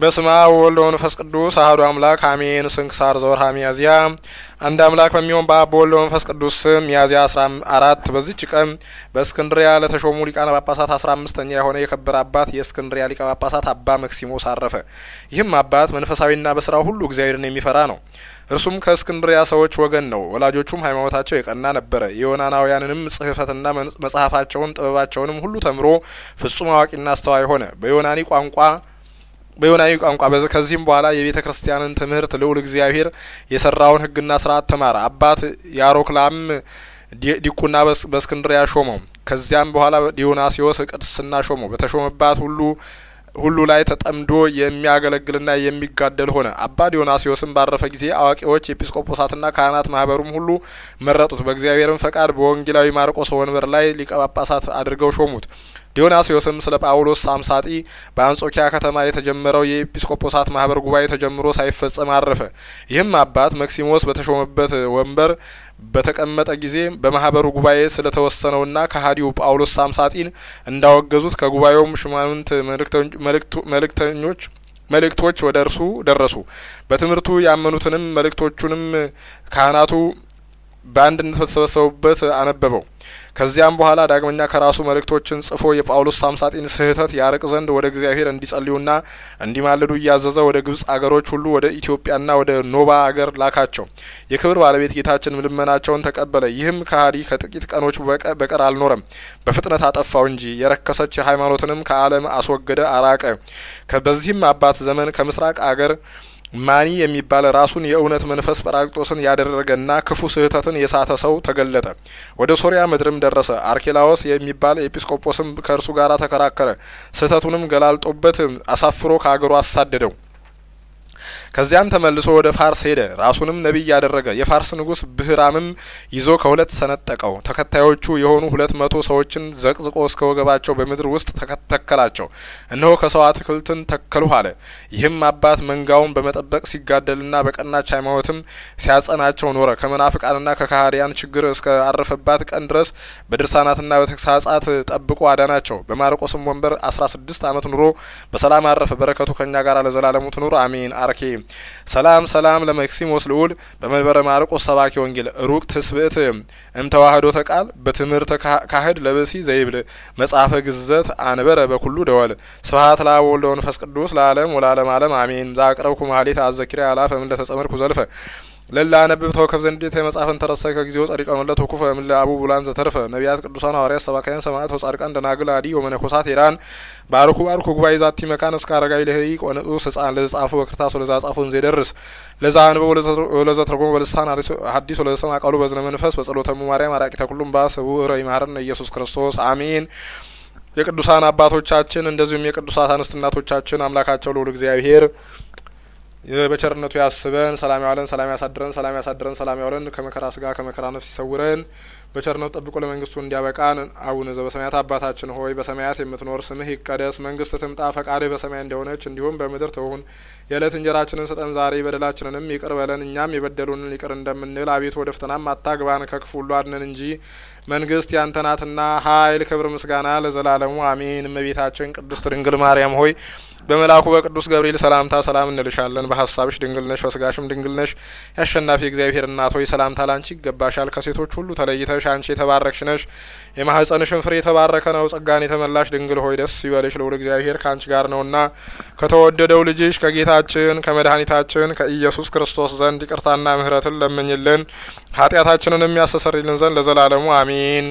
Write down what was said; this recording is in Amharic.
በስመ አብ ወወልድ ወመንፈስ ቅዱስ አህዱ አምላክ አሜን። ስንክሳር ዘወርኀ ሚያዝያ። አንድ አምላክ በሚሆን በአብ በወልድ በመንፈስ ቅዱስ ስም ሚያዝያ አስራ አራት በዚች ቀን በእስክንድሪያ ለተሾሙ ሊቃነ ጳጳሳት አስራ አምስተኛ የሆነ የከበረ አባት የእስክንድሪያ ሊቀ ጳጳሳት አባ መክሲሞስ አረፈ። ይህም አባት መንፈሳዊና በስራው ሁሉ እግዚአብሔርን የሚፈራ ነው። እርሱም ከእስክንድሪያ ሰዎች ወገን ነው። ወላጆቹም ሃይማኖታቸው የቀና ነበረ። የዮናናውያንንም ጽህፈትና መጽሐፋቸውን ጥበባቸውንም ሁሉ ተምሮ ፍጹም አዋቂና አስተዋይ ሆነ። በዮናኒ ቋንቋ በዮናዊ ቋንቋ ከዚህም በኋላ የቤተ ክርስቲያንን ትምህርት ልዑል እግዚአብሔር የሰራውን ሕግና ስርዓት ተማረ። አባት ያሮክላም ዲቁና በእስክንድሪያ ሾመው። ከዚያም በኋላ ዲዮናሲዎስ ቅድስና ሾመው። በተሾመባት ሁሉ ሁሉ ላይ ተጠምዶ የሚያገለግልና የሚጋደል ሆነ። አባ ዲዮናሲዎስም ባረፈ ጊዜ አዋቂዎች፣ ኤጲስቆጶሳትና ካህናት ማህበሩም ሁሉ መረጡት። በእግዚአብሔርም ፈቃድ በወንጌላዊ ማርቆስ ወንበር ላይ ሊቀ ጳጳሳት አድርገው ሾሙት። ዲዮናስዮስም ስለ ጳውሎስ ሳምሳጢ በአንጾኪያ ከተማ የተጀመረው የኤጲስቆጶሳት ማህበር ጉባኤ ተጀምሮ ሳይፈጸም አረፈ። ይህም አባት መክሲሞስ በተሾመበት ወንበር በተቀመጠ ጊዜ በማህበሩ ጉባኤ ስለተወሰነውና ከሀዲው ጳውሎስ ሳምሳጢን እንዳወገዙት ከጉባኤውም ሹማምንት መልእክተኞች መልእክቶች ወደ እርሱ ደረሱ። በትምህርቱ ያመኑትንም መልእክቶቹንም ካህናቱ በአንድነት በተሰበሰቡበት አነበበው። ከዚያም በኋላ ዳግመኛ ከራሱ መልእክቶችን ጽፎ የጳውሎስ ሳምሳጢን ስህተት ያርቅ ዘንድ ወደ እግዚአብሔር እንዲጸልዩና እንዲማልዱ እያዘዘ ወደ ግብጽ አገሮች ሁሉ ወደ ኢትዮጵያና ወደ ኖባ አገር ላካቸው። የክብር ባለቤት ጌታችን ልመናቸውን ተቀበለ። ይህም ከሀዲ ከጥቂት ቀኖች በቀር አልኖረም፣ በፍጥነት አጠፋው እንጂ የረከሰች ሃይማኖትንም ከዓለም አስወገደ አራቀ። በዚህም አባት ዘመን ከምስራቅ አገር ማኒ የሚባል ራሱን የእውነት መንፈስ ጰራቅሊጦስን ያደረገና ክፉ ስህተትን የሳተ ሰው ተገለጠ። ወደ ሶሪያ ምድርም ደረሰ። አርኬላዎስ የሚባል ኤጲስቆጶስም ከእርሱ ጋር ተከራከረ። ስህተቱንም ገላልጦበት አሳፍሮ ከአገሩ አሳደደው። ከዚያም ተመልሶ ወደ ፋርስ ሄደ። ራሱንም ነቢይ ያደረገ። የፋርስ ንጉስ ብህራምም ይዞ ከሁለት ሰነጠቀው። ተከታዮቹ የሆኑ ሁለት መቶ ሰዎችን ዘቅዝቆ እስከ ወገባቸው በምድር ውስጥ ተከላቸው። እነሆ ከሰው አትክልትን ተከልሁ አለ። ይህም አባት መንጋውን በመጠበቅ ሲጋደልና በቀናች ሃይማኖትም ሲያጸናቸው ኖረ። ከመናፍቃንና ከካህዲያን ችግር እስከ አረፈባት ቀን ድረስ በድርሳናትና በተግሳጻት ጠብቆ አዳናቸው። በማርቆስም ወንበር አስራ ስድስት አመት ኑሮ በሰላም አረፈ። በረከቱ ከኛ ጋር ለዘላለሙ ትኑር አሜን። አርኬ ሰላም ሰላም ለመክሲሞስ ልዑል በመንበረ ማርቆስ ሰባኪ ወንጌል ሩቅ ትስብእት እምተዋህዶ ተቃል በትምህርተ ካህድ ለበሲ ዘይብል መጽሐፈ ግዘት አንበረ በኩሉ ደወል ስብሀት ለአብ ወወልድ ወመንፈስ ቅዱስ ለዓለም ወለዓለመ ዓለም አሜን። ዛቅረብኩ ማህሌት አዘኪሪ አላፈ ምን ለተጸመድኩ ዘልፈ ለላ ተወከብ ዘንድ ዘንድ የመጽሐፍን ተረሳ ከጊዜው ጸሪቀ መለት ወኩፈ ምለ አቡ ቡላን ዘተርፈ ነቢያት ቅዱሳን ሐዋርያት ሰባካያን ሰማዕት ወጻድቃን ደናግል አዲ ወመነኮሳት ኢራን ባርኩ ባርኩ ጉባኤ ዛቲ መካን እስከ አረጋዊ ለህይ ቆነጡ ስጻን ለዘጻፉ በክርታስ ወለዛ ጻፉን ዘይደርስ ለዛ አንበ ወለዘ ተርጎሙ በልሳን ሀዲስ ወለዘሰማ ቃሉ በዝነ መንፈስ በጸሎተሙ ማርያም አራቂ ተኩሉም ባሰቡ ረ ይማረነ ኢየሱስ ክርስቶስ አሜን። የቅዱሳን አባቶቻችን እንደዚሁም የቅዱሳት አንስት እናቶቻችን አምላካቸው ልዑል እግዚአብሔር በቸርነቱ ያስበን፣ ሰላም ያዋለን፣ ሰላም ያሳድረን፣ ሰላም ያሳድረን፣ ሰላም ያዋለን፣ ከመከራ ስጋ ከመከራ ነፍስ ይሰውረን፣ በቸርነቱ ጠብቆ ለመንግስቱ እንዲያበቃን። አቡነ ዘበሰማያት አባታችን ሆይ በሰማያት የምትኖር ስምህ ይቀደስ፣ መንግስት ትምጣ፣ ፈቃድህ በሰማይ እንደሆነች እንዲሁም በምድር ትሁን። የዕለት እንጀራችንን ስጠን ዛሬ፣ በደላችንንም ይቅር በለን እኛም የበደሉንን ይቅር እንደምንል። አቤቱ ወደ ፍተናም አታግባን፣ ከክፉ ሁሉ አድነን እንጂ መንግስት ያንተ ናትና ኃይል፣ ክብር፣ ምስጋና ለዘላለሙ አሜን። እመቤታችን ቅድስት ድንግል ማርያም ሆይ በመልአኩ በቅዱስ ገብርኤል ሰላምታ ሰላም እንልሻለን። በሀሳብሽ ድንግል ነሽ፣ በስጋሽም ድንግል ነሽ። የአሸናፊ እግዚአብሔር እናት ሆይ ሰላምታ ላንቺ ይገባሻል። ከሴቶች ሁሉ ተለይተሽ አንቺ የተባረክሽ ነሽ፣ የማህፀንሽን ፍሬ የተባረከ ነው። ጸጋን የተመላሽ ድንግል ሆይ ደስ ይበልሽ፣ ልዑል እግዚአብሔር ከአንቺ ጋር ነውና ከተወደደው ልጅሽ ከጌታችን ከመድኃኒታችን ከኢየሱስ ክርስቶስ ዘንድ ይቅርታና ምህረትን ለምኝልን ኃጢአታችንን የሚያስተሰርይልን ዘንድ ለዘላለሙ አሜን።